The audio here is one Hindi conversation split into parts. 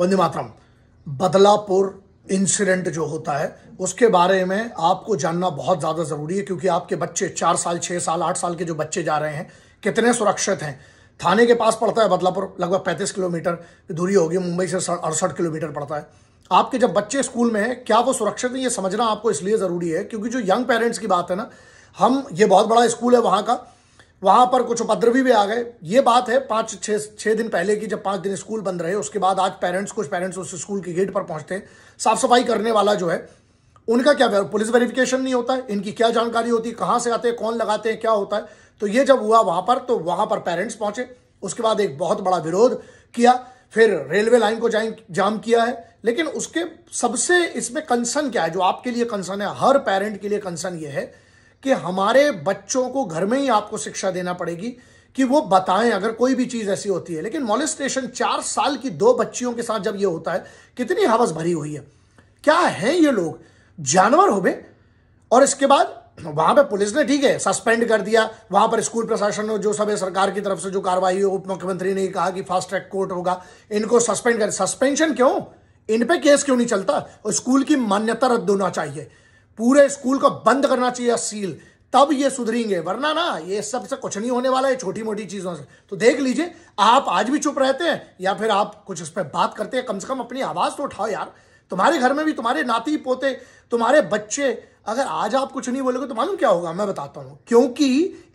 वंदे मातरम बदलापुर इंसिडेंट जो होता है उसके बारे में आपको जानना बहुत ज़्यादा ज़रूरी है क्योंकि आपके बच्चे चार साल छः साल आठ साल के जो बच्चे जा रहे हैं कितने सुरक्षित हैं थाने के पास पड़ता है बदलापुर लगभग पैंतीस किलोमीटर दूरी होगी मुंबई से अड़सठ किलोमीटर पड़ता है आपके जब बच्चे स्कूल में हैं क्या वो सुरक्षित हैं ये समझना आपको इसलिए ज़रूरी है क्योंकि जो यंग पेरेंट्स की बात है ना हम ये बहुत बड़ा स्कूल है वहाँ का वहां पर कुछ उपद्रवी भी आ गए ये बात है पाँच छह छः दिन पहले की जब पांच दिन स्कूल बंद रहे उसके बाद आज पेरेंट्स कुछ पेरेंट्स उस स्कूल के गेट पर पहुंचते हैं साफ सफाई करने वाला जो है उनका क्या पुलिस वेरिफिकेशन नहीं होता है इनकी क्या जानकारी होती है कहाँ से आते हैं कौन लगाते हैं क्या होता है तो ये जब हुआ वहां पर तो वहां पर पेरेंट्स पहुंचे उसके बाद एक बहुत बड़ा विरोध किया फिर रेलवे लाइन को जाम किया है लेकिन उसके सबसे इसमें कंसर्न क्या है जो आपके लिए कंसर्न है हर पेरेंट के लिए कंसर्न ये है कि हमारे बच्चों को घर में ही आपको शिक्षा देना पड़ेगी कि वो बताएं अगर कोई भी चीज ऐसी होती है लेकिन मॉलिस्टेशन चार साल की दो बच्चियों के साथ जब ये होता है कितनी हवस भरी हुई है क्या है ये लोग जानवर हो गए और इसके बाद वहां पे पुलिस ने ठीक है सस्पेंड कर दिया वहां पर स्कूल प्रशासन ने जो सब है सरकार की तरफ से जो कार्रवाई हो उप मुख्यमंत्री ने कहा कि फास्ट ट्रैक कोर्ट होगा इनको सस्पेंड कर सस्पेंशन क्यों इन पे केस क्यों नहीं चलता और स्कूल की मान्यता रद्द होना चाहिए पूरे स्कूल को बंद करना चाहिए सील तब ये सुधरेंगे वरना ना ये सब से कुछ नहीं होने वाला है छोटी मोटी चीज़ों से तो देख लीजिए आप आज भी चुप रहते हैं या फिर आप कुछ उस पर बात करते हैं कम से कम अपनी आवाज़ तो उठाओ यार तुम्हारे घर में भी तुम्हारे नाती पोते तुम्हारे बच्चे अगर आज आप कुछ नहीं बोलोगे तो मालूम क्या होगा मैं बताता हूँ क्योंकि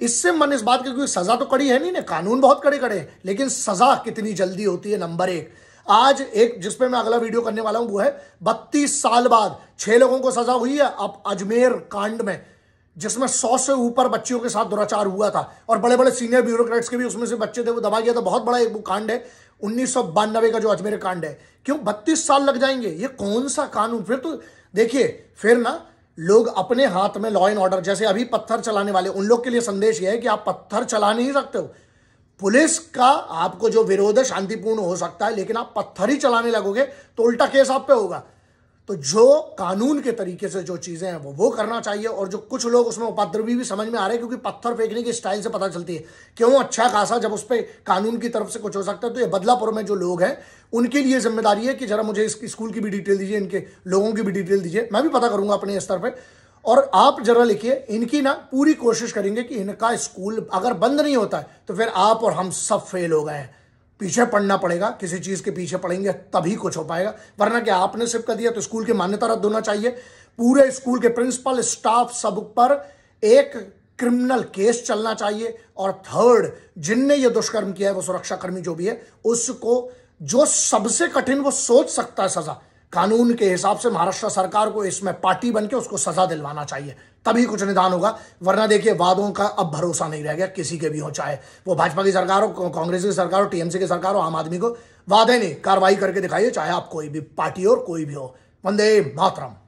इससे मन इस बात की क्योंकि सज़ा तो कड़ी है नहीं ना कानून बहुत कड़े कड़े हैं लेकिन सज़ा कितनी जल्दी होती है नंबर एक आज एक जिसपे मैं अगला वीडियो करने वाला हूं वो है बत्तीस साल बाद छह लोगों को सजा हुई है अब अजमेर कांड में जिसमें सौ से ऊपर बच्चियों के साथ दुराचार हुआ था और बड़े बड़े सीनियर ब्यूरोक्रेट्स के भी उसमें से बच्चे थे वो दबा गया था बहुत बड़ा एक वो कांड है उन्नीस का जो अजमेर कांड है क्यों बत्तीस साल लग जाएंगे ये कौन सा कानून फिर तो देखिए फिर ना लोग अपने हाथ में लॉ एंड ऑर्डर जैसे अभी पत्थर चलाने वाले उन लोग के लिए संदेश यह है कि आप पत्थर चला नहीं सकते हो पुलिस का आपको जो विरोध है शांतिपूर्ण हो सकता है लेकिन आप पत्थर ही चलाने लगोगे तो उल्टा केस आप पे होगा तो जो कानून के तरीके से जो चीज़ें हैं वो वो करना चाहिए और जो कुछ लोग उसमें उपद्रवी भी समझ में आ रहे हैं क्योंकि पत्थर फेंकने की स्टाइल से पता चलती है क्यों अच्छा खासा जब उस पर कानून की तरफ से कुछ हो सकता है तो ये बदलापुर में जो लोग हैं उनके लिए जिम्मेदारी है कि जरा मुझे इस स्कूल की भी डिटेल दीजिए इनके लोगों की भी डिटेल दीजिए मैं भी पता करूंगा अपने स्तर पर और आप जरा लिखिए इनकी ना पूरी कोशिश करेंगे कि इनका स्कूल अगर बंद नहीं होता है तो फिर आप और हम सब फेल हो गए हैं पीछे पढ़ना पड़ेगा किसी चीज़ के पीछे पढ़ेंगे तभी कुछ हो पाएगा वरना क्या आपने सिर्फ कर दिया तो स्कूल की मान्यता रद्द होना चाहिए पूरे स्कूल के प्रिंसिपल स्टाफ सब पर एक क्रिमिनल केस चलना चाहिए और थर्ड जिनने ये दुष्कर्म किया है वो सुरक्षाकर्मी जो भी है उसको जो सबसे कठिन वो सोच सकता है सजा कानून के हिसाब से महाराष्ट्र सरकार को इसमें पार्टी बन के उसको सजा दिलवाना चाहिए तभी कुछ निदान होगा वरना देखिए वादों का अब भरोसा नहीं रह गया किसी के भी हो चाहे वो भाजपा की सरकार हो कांग्रेस की सरकार हो टीएमसी की सरकार हो आम आदमी को वादे नहीं कार्रवाई करके दिखाइए चाहे आप कोई भी पार्टी हो कोई भी हो वंदे मातरम